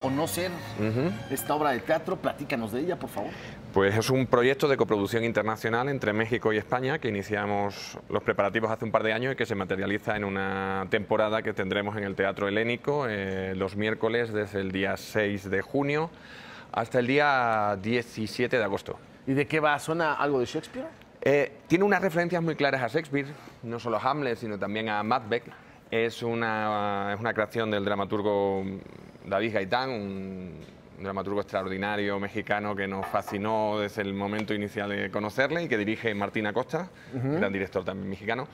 conocer esta obra de teatro. Platícanos de ella, por favor. Pues es un proyecto de coproducción internacional entre México y España que iniciamos los preparativos hace un par de años y que se materializa en una temporada que tendremos en el Teatro Helénico eh, los miércoles desde el día 6 de junio hasta el día 17 de agosto. ¿Y de qué va? ¿Suena algo de Shakespeare? Eh, tiene unas referencias muy claras a Shakespeare, no solo a Hamlet, sino también a Macbeth. Es es una creación del dramaturgo David Gaitán, un dramaturgo extraordinario mexicano que nos fascinó desde el momento inicial de conocerle y que dirige Martina Costa, gran director también mexicano.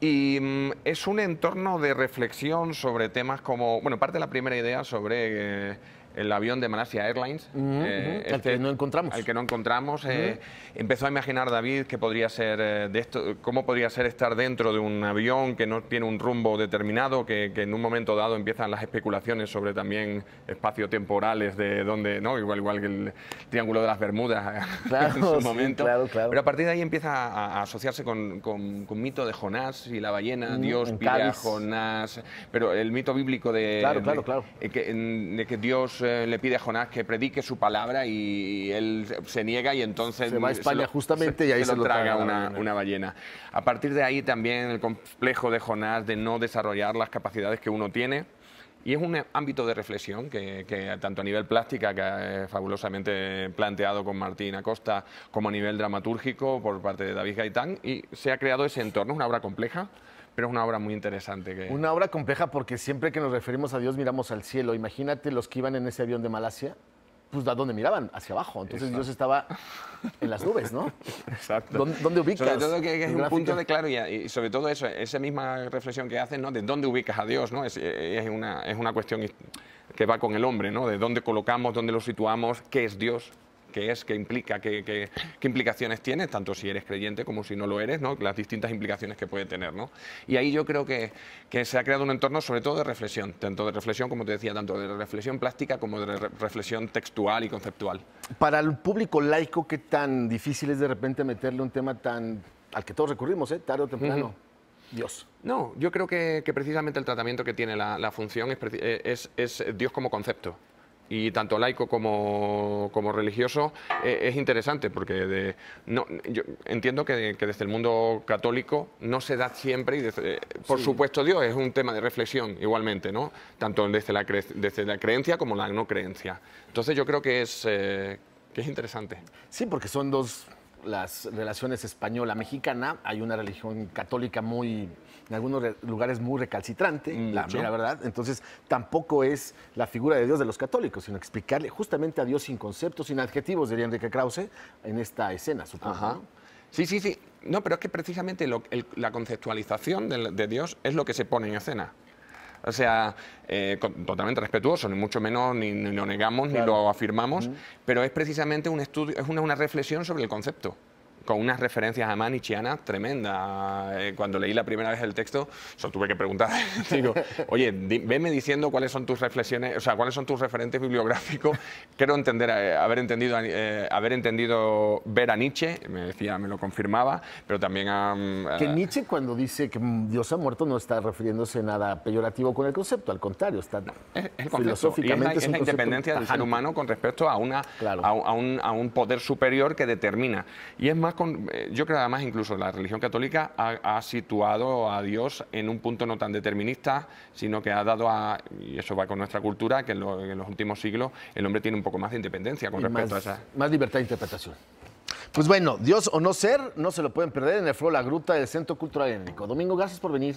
Y mm, es un entorno de reflexión sobre temas como, bueno, parte de la primera idea sobre... Eh, el avión de Malasia Airlines. el eh, este, que no encontramos. El que no encontramos. Eh, empezó a imaginar David que podría ser eh, de esto, cómo podría ser estar dentro de un avión que no tiene un rumbo determinado, que, en un momento dado empiezan las especulaciones sobre también espacio temporales de dónde, ¿no? Igual, igual que el Triángulo de las Bermudas en su momento. Pero a partir de ahí empieza a, asociarse con, con, mito de Jonás y la ballena, mm, Dios pide Jonás. Pero el mito bíblico de, de que Dios eh, le pide a Jonás que predique su palabra y él se niega y entonces... Se va a España justamente y ahí se, lo traga, una, ballena. A partir de ahí también el complejo de Jonás de no desarrollar las capacidades que uno tiene. Y es un ámbito de reflexión que, que tanto a nivel plástica, que es eh, fabulosamente planteado con Martín Acosta, como a nivel dramatúrgico por parte de David Gaitán, y se ha creado ese entorno, una obra compleja, pero es una obra muy interesante. Una obra compleja porque siempre que nos referimos a Dios miramos al cielo. Imagínate los que iban en ese avión de Malasia, pues ¿a dónde miraban? Hacia abajo. Entonces Dios estaba en las nubes, ¿no? Exacto. ¿Dónde, ubicas? Sobre todo que, es un punto de claro y, sobre todo eso, esa misma reflexión que hacen, ¿no? De dónde ubicas a Dios, ¿no? Es, es, una, es una cuestión que va con el hombre, ¿no? De dónde colocamos, dónde lo situamos, qué es Dios qué es, qué implica, qué, implicaciones tiene, tanto si eres creyente como si no lo eres, ¿no? las distintas implicaciones que puede tener. ¿no? Y ahí yo creo que, que se ha creado un entorno sobre todo de reflexión, tanto de reflexión, como te decía, tanto de reflexión plástica como de reflexión textual y conceptual. Para el público laico, ¿qué tan difícil es de repente meterle un tema tan al que todos recurrimos, ¿eh? tarde o temprano? Dios. No, yo creo que, precisamente el tratamiento que tiene la, función eh, es Dios como concepto y tanto laico como, como religioso, eh, es interesante porque no, yo entiendo que, desde el mundo católico no se da siempre, y eh, por supuesto Dios es un tema de reflexión igualmente, ¿no? tanto desde la, desde la creencia como la no creencia. Entonces yo creo que es, eh, que es interesante. Sí, porque son dos las relaciones española-mexicana. Hay una religión católica muy, en algunos lugares muy recalcitrante, mm, la verdad. Entonces, tampoco es la figura de Dios de los católicos, sino explicarle justamente a Dios sin conceptos, sin adjetivos, diría Enrique Krause, en esta escena, supongo. Sí, sí, sí. No, pero es que precisamente la conceptualización de Dios es lo que se pone en escena. O sea, eh, totalmente respetuoso, ni mucho menos ni, lo negamos ni lo afirmamos, pero es precisamente un estudio, es una reflexión sobre el concepto con unas referencias a Manichiana, tremenda. Eh, cuando leí la primera vez el texto, yo tuve que preguntar, digo, oye, venme diciendo cuáles son tus reflexiones, o sea, cuáles son tus referentes bibliográficos. Quiero entender, eh, haber entendido, eh, haber entendido ver a Nietzsche, me decía, me lo confirmaba, pero también a... Que Nietzsche cuando dice que mm, Dios ha muerto no está refiriéndose nada peyorativo con el concepto, al contrario, está es, filosóficamente... es la, independencia del ser humano con respecto a, una, a, un, a un poder superior que determina. Y es más eh, yo creo además incluso la religión católica ha, situado a Dios en un punto no tan determinista, sino que ha dado a, y eso va con nuestra cultura, que en, los últimos siglos el hombre tiene un poco más de independencia con respecto más, a esa. Más libertad de interpretación. Pues bueno, Dios o no ser, no se lo pueden perder en el Foro La Gruta del Centro Cultural Enrico. Domingo, gracias por venir.